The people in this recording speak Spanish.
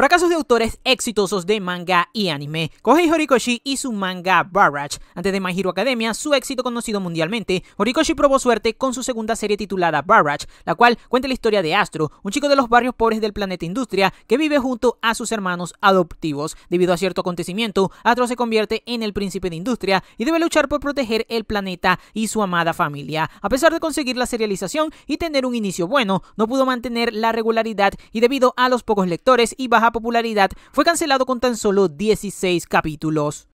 Fracasos de autores exitosos de manga y anime. Kohei Horikoshi y su manga Barrage. Antes de My Hero Academia, su éxito conocido mundialmente, Horikoshi probó suerte con su segunda serie titulada Barrage, la cual cuenta la historia de Astro, un chico de los barrios pobres del planeta Industria que vive junto a sus hermanos adoptivos. Debido a cierto acontecimiento, Astro se convierte en el príncipe de Industria y debe luchar por proteger el planeta y su amada familia. A pesar de conseguir la serialización y tener un inicio bueno, no pudo mantener la regularidad y debido a los pocos lectores y baja popularidad, fue cancelado con tan solo 16 capítulos.